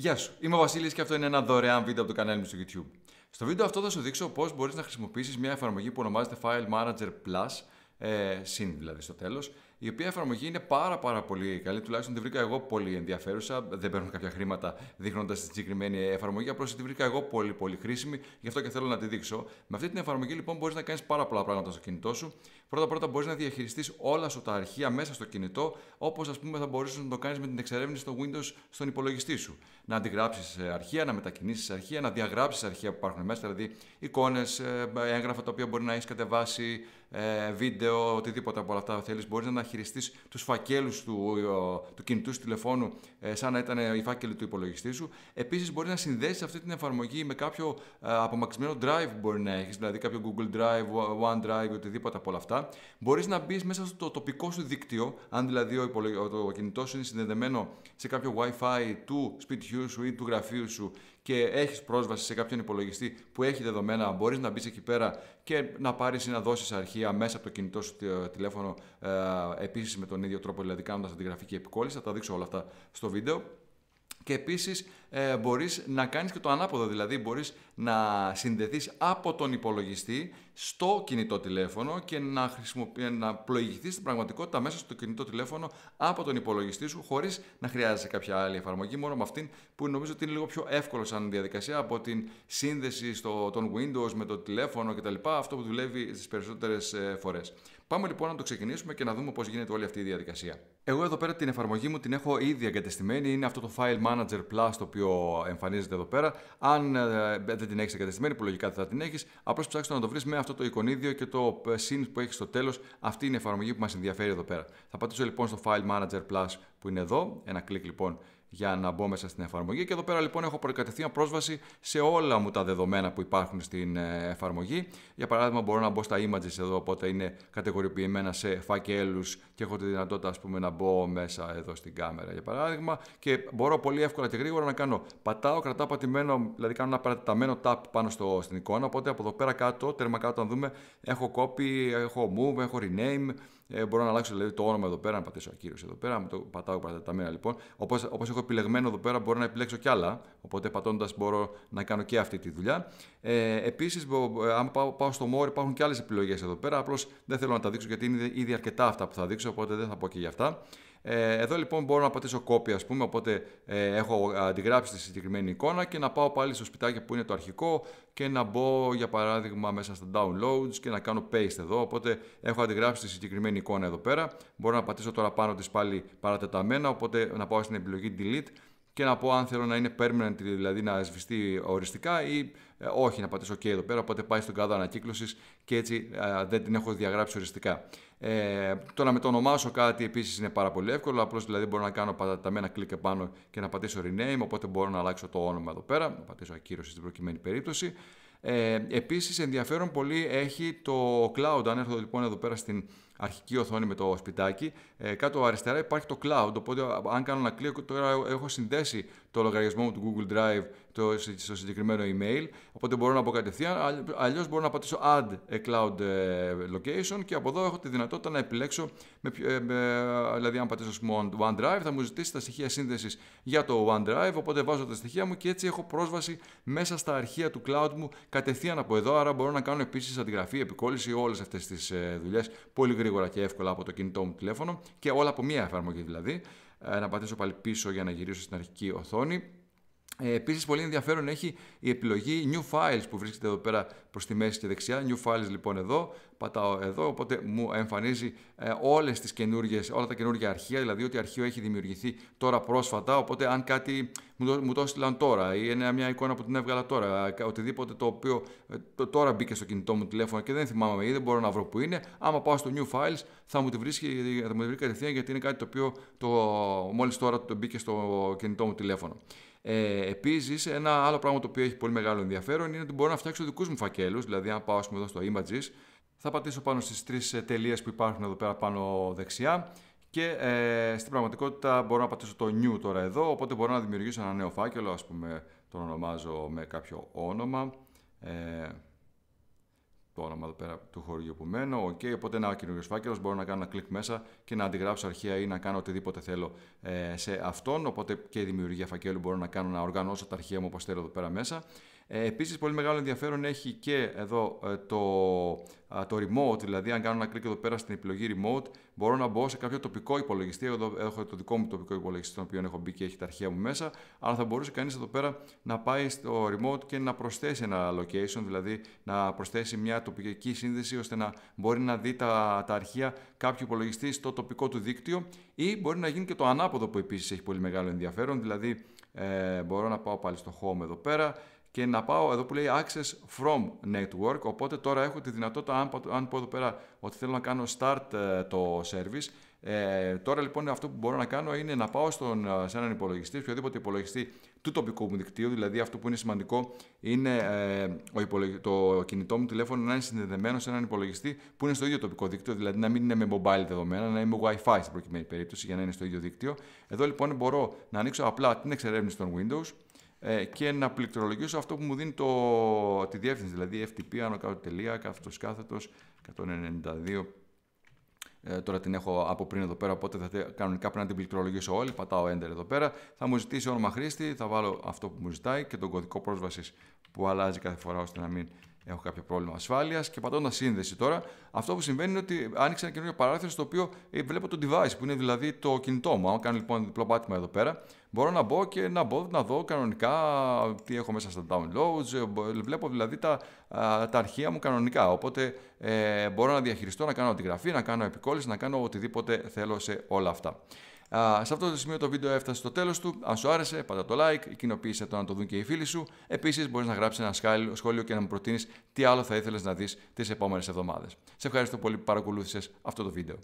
Γεια σου, είμαι ο Βασίλης και αυτό είναι ένα δωρεάν βίντεο από το κανάλι μου στο YouTube. Στο βίντεο αυτό θα σου δείξω πώς μπορείς να χρησιμοποιήσεις μια εφαρμογή που ονομάζεται File Manager Plus, ε, συν δηλαδή στο τέλος, η οποία εφαρμογή είναι πάρα πάρα πολύ καλή, τουλάχιστον τη βρήκα εγώ πολύ ενδιαφέρουσα. Δεν παίρνω κάποια χρήματα δείχνοντας τη συγκεκριμένη εφαρμογή, απλώς τη βρήκα εγώ πολύ πολύ χρήσιμη, γι' αυτό και θέλω να τη δείξω. Με αυτή την εφαρμογή λοιπόν μπορείς να κάνεις πάρα πολλά πράγματα στο κινητό σου. Πρώτα πρώτα μπορείς να διαχειριστείς όλα σου τα αρχεία μέσα στο κινητό, όπως ας πούμε θα μπορούσες να το κάνεις με την εξερεύνηση στο Windows στον υπολογιστή σου. Να αντιγράψεις ε, αρχεία, να μετακινήσεις αρχεία, να διαγράψεις αρχεία που υπάρχουν μέσα, δηλαδή εικόνες, ε, έγγραφα τα οποία μπορεί να έχεις κατεβάσει, ε, βίντεο, οτιδήποτε από όλα αυτά θέλεις μπορείς να χειριστείς τους φακέλους του, του κινητού σου τηλεφώνου ε, σαν να ήταν οι φάκελοι του υπολογιστή σου. επίσης μπορείς να συνδέσεις αυτή την εφαρμογή με κάποιο ε, απομακρυσμένο drive που μπορεί να έχεις, δηλαδή κάποιο Google Drive, OneDrive, οτιδήποτε από όλα αυτά. μπορείς να μπεις μέσα στο τοπικό σου δίκτυο, αν δηλαδή ο το κινητό σου είναι συνδεδεμένο σε κάποιο WiFi του σπιτιού σου ή του γραφείου σου και έχεις πρόσβαση σε κάποιον υπολογιστή που έχει δεδομένα, μπορείς να μπεις εκεί πέρα και να πάρεις ή να δώσεις αρχεία μέσα από το κινητό σου τηλέφωνο, ε, επίσης με τον ίδιο τρόπο, δηλαδή κάνοντας γραφική επικόλυση. Θα τα δείξω όλα αυτά στο βίντεο και επίσης, ε, μπορείς να κάνεις και το ανάποδο, δηλαδή μπορείς να συνδεθείς από τον υπολογιστή στο κινητό τηλέφωνο και να, χρησιμοποιη... να πλοηγηθείς στην πραγματικότητα μέσα στο κινητό τηλέφωνο από τον υπολογιστή σου χωρίς να χρειάζεσαι κάποια άλλη εφαρμογή, μόνο με αυτήν που νομίζω ότι είναι λίγο πιο εύκολο σαν διαδικασία από την σύνδεση στο, των Windows με το τηλέφωνο κτλ. Αυτό που δουλεύει στις περισσότερες ε, φορές. Πάμε λοιπόν να το ξεκινήσουμε και να δούμε πώς γίνεται όλη αυτή η διαδικασία. Εγώ εδώ πέρα την εφαρμογή μου την έχω ήδη εγκατεστημένη. Είναι αυτό το File Manager Plus το οποίο εμφανίζεται εδώ πέρα. Αν ε, δεν την έχεις εγκατεστημένη, που λογικά θα την έχεις, απλώς ψάξτε να το βρεις με αυτό το εικονίδιο και το ε, scene που έχεις στο τέλος. Αυτή είναι η εφαρμογή που μας ενδιαφέρει εδώ πέρα. Θα πατήσω λοιπόν στο File Manager Plus που είναι εδώ. Ένα κλικ λοιπόν για να μπω μέσα στην εφαρμογή. Και εδώ πέρα λοιπόν έχω προκατευθείαν πρόσβαση σε όλα μου τα δεδομένα που υπάρχουν στην ε, εφαρμογή. Για παράδειγμα, μπορώ να μπω στα images εδώ, οπότε είναι κατηγοριοποιημένα σε φακέλους και έχω τη δυνατότητα ας πούμε, να μπω μέσα εδώ στην κάμερα. Για παράδειγμα, και μπορώ πολύ εύκολα και γρήγορα να κάνω πατάω, κρατάω πατημένο, δηλαδή κάνω ένα παρατηταμένο tap πάνω στο, στην εικόνα. Οπότε από εδώ πέρα κάτω, τέρμα κάτω, αν δούμε, έχω copy, έχω move, έχω rename ε, μπορώ να αλλάξω δηλαδή, το όνομα εδώ πέρα, να πατήσω ακύρωση εδώ πέρα, το πατάω παρατεταμένα λοιπόν. Όπως όπως έχω επιλεγμένο εδώ πέρα, μπορώ να επιλέξω κι άλλα. Οπότε πατώντας μπορώ να κάνω και αυτή τη δουλειά. Ε, Επίσης, ε, αν πάω, πάω στο More, υπάρχουν και άλλες επιλογές εδώ πέρα. Απλώς δεν θέλω να τα δείξω γιατί είναι ήδη αρκετά αυτά που θα δείξω, οπότε δεν θα πω και για αυτά. Ε, εδώ λοιπόν μπορώ να πατήσω copy ας πούμε, οπότε ε, έχω ε, αντιγράψει τη συγκεκριμένη εικόνα και να πάω πάλι στο σπιτάκι που είναι το αρχικό και να μπω για παράδειγμα μέσα στα downloads και να κάνω paste εδώ, οπότε έχω αντιγράψει τη συγκεκριμένη εικόνα εδώ πέρα. Μπορώ να πατήσω τώρα πάνω της πάλι παρατεταμένα, οπότε να πάω στην επιλογή delete και να πω αν θέλω να είναι permanent, δηλαδή να σβηστεί οριστικά ή ε, όχι, να πατήσω OK εδώ πέρα. Οπότε πάει στον κάδο ανακύκλωσης και έτσι ε, δεν την έχω διαγράψει οριστικά. Ε, το να μετονομάσω κάτι επίσης είναι πάρα πολύ εύκολο. Απλώς δηλαδή μπορώ να κάνω παταταμένα κλικ επάνω και να πατήσω rename. Οπότε μπορώ να αλλάξω το όνομα εδώ πέρα, να πατήσω ακύρωση στην προκειμένη περίπτωση. Ε, επίσης ενδιαφέρον πολύ έχει το cloud, αν έρθω λοιπόν εδώ πέρα στην αρχική οθόνη με το σπιτάκι. Ε, κάτω αριστερά υπάρχει το cloud, οπότε αν κάνω ένα κλικ τώρα έχω συνδέσει το λογαριασμό μου του Google Drive το, στο συγκεκριμένο email, οπότε μπορώ να πω κατευθείαν, αλλιώς μπορώ να πατήσω Add a Cloud ε, Location και από εδώ έχω τη δυνατότητα να επιλέξω, με, ε, δηλαδή αν πατήσω OneDrive θα μου ζητήσει τα στοιχεία σύνδεσης για το OneDrive, οπότε βάζω τα στοιχεία μου και έτσι έχω πρόσβαση μέσα στα αρχεία του cloud μου κατευθείαν από εδώ, άρα μπορώ να κάνω επίσης αντιγραφή, επικόλληση, όλες αυτές τις ε, δουλειές. πολύ γρήγορα γρήγορα και εύκολα από το κινητό μου τηλέφωνο και όλα από μία εφαρμογή δηλαδή. Ε, να πατήσω πάλι πίσω για να γυρίσω στην αρχική οθόνη ε, επίσης πολύ ενδιαφέρον έχει η επιλογή New Files που βρίσκεται εδώ πέρα προς τη μέση και δεξιά. New Files λοιπόν εδώ, πατάω εδώ, οπότε μου εμφανίζει ε, όλες τις καινούργιες, όλα τα καινούργια αρχεία, δηλαδή ότι αρχείο έχει δημιουργηθεί τώρα πρόσφατα, οπότε αν κάτι μου το, μου έστειλαν τώρα ή είναι μια εικόνα που την έβγαλα τώρα, οτιδήποτε το οποίο ε, τώρα μπήκε στο κινητό μου τηλέφωνο και δεν θυμάμαι ή δεν μπορώ να βρω που είναι, άμα πάω στο New Files θα μου τη βρίσκει, θα μου τη βρει κατευθείαν γιατί είναι κάτι το οποίο το, μόλις τώρα το μπήκε στο κινητό μου τηλέφωνο. Ε, Επίσης, ένα άλλο πράγμα το οποίο έχει πολύ μεγάλο ενδιαφέρον είναι ότι μπορώ να φτιάξω δικούς μου φακέλους. Δηλαδή, αν πάω πούμε, εδώ στο Images, θα πατήσω πάνω στις τρεις ε, τελείες που υπάρχουν εδώ πέρα πάνω δεξιά και ε, στην πραγματικότητα μπορώ να πατήσω το new τώρα εδώ, οπότε μπορώ να δημιουργήσω ένα νέο φάκελο, ας πούμε τον ονομάζω με κάποιο όνομα. Ε, το όνομα εδώ πέρα του χωριού που μένω. Οκ, okay, οπότε ένα καινούριο φάκελος μπορώ να κάνω ένα κλικ μέσα και να αντιγράψω αρχεία ή να κάνω οτιδήποτε θέλω ε, σε αυτόν. Οπότε και η δημιουργία φακέλου μπορώ να κάνω να οργανώσω τα αρχεία μου όπω θέλω εδώ πέρα μέσα. Ε, επίσης, Επίση, πολύ μεγάλο ενδιαφέρον έχει και εδώ ε, το, το remote, δηλαδή αν κάνω ένα κλικ εδώ πέρα στην επιλογή remote, μπορώ να μπω σε κάποιο τοπικό υπολογιστή. Εδώ έχω το δικό μου τοπικό υπολογιστή, στον οποίο έχω μπει και έχει τα αρχεία μου μέσα. Αλλά θα μπορούσε κανείς εδώ πέρα να πάει στο remote και να προσθέσει ένα location, δηλαδή να προσθέσει μια τοπική σύνδεση ώστε να μπορεί να δει τα, τα αρχεία κάποιου υπολογιστή στο τοπικό του δίκτυο ή μπορεί να γίνει και το ανάποδο που επίσης έχει πολύ μεγάλο ενδιαφέρον, δηλαδή ε, μπορώ να πάω πάλι στο home εδώ πέρα και να πάω εδώ που λέει access from network. Οπότε τώρα έχω τη δυνατότητα, αν, αν πω εδώ πέρα ότι θέλω να κάνω start ε, το service, ε, τώρα λοιπόν αυτό που μπορώ να κάνω είναι να πάω στον, ε, σε έναν υπολογιστή, οποιοδήποτε υπολογιστή του τοπικού μου δικτύου. Δηλαδή αυτό που είναι σημαντικό είναι ε, ο το κινητό μου τηλέφωνο να είναι συνδεδεμένο σε έναν υπολογιστή που είναι στο ίδιο τοπικό δίκτυο, δηλαδή να μην είναι με mobile δεδομένα, να είναι με WiFi στην προκειμένη περίπτωση για να είναι στο ίδιο δίκτυο. Εδώ λοιπόν μπορώ να ανοίξω απλά την εξερεύνηση των Windows ε, και να πληκτρολογήσω αυτό που μου δίνει το, τη διεύθυνση, δηλαδή ftp, άνω κάτω τελεία, κάθετος κάθετος, 192 ε, τώρα την έχω από πριν εδώ πέρα, οπότε θα, κανονικά πρέπει να την πληκτρολογήσω όλη. Πατάω Enter εδώ πέρα. Θα μου ζητήσει όνομα χρήστη, θα βάλω αυτό που μου ζητάει και τον κωδικό πρόσβασης που αλλάζει κάθε φορά ώστε να μην έχω κάποιο πρόβλημα ασφάλειας και πατώντα σύνδεση τώρα, αυτό που συμβαίνει είναι ότι άνοιξε ένα καινούριο παράθυρο στο οποίο ε, βλέπω το device που είναι δηλαδή το κινητό μου. Αν κάνω λοιπόν διπλό πάτημα εδώ πέρα, μπορώ να μπω και να, μπω, να δω κανονικά ε, τι έχω μέσα στα downloads. Ε, βλέπω δηλαδή τα, τα αρχεία μου κανονικά. Οπότε μπορώ να διαχειριστώ, να κάνω αντιγραφή, να κάνω επικόλυση, να κάνω οτιδήποτε θέλω σε όλα αυτά σε αυτό το σημείο το βίντεο έφτασε στο τέλος του. Αν σου άρεσε, πατά το like, κοινοποίησε το να το δουν και οι φίλοι σου. επίσης μπορείς να γράψεις ένα σχόλιο και να μου προτείνεις τι άλλο θα ήθελες να δεις τις επόμενες εβδομάδες. Σε ευχαριστώ πολύ που παρακολούθησες αυτό το βίντεο.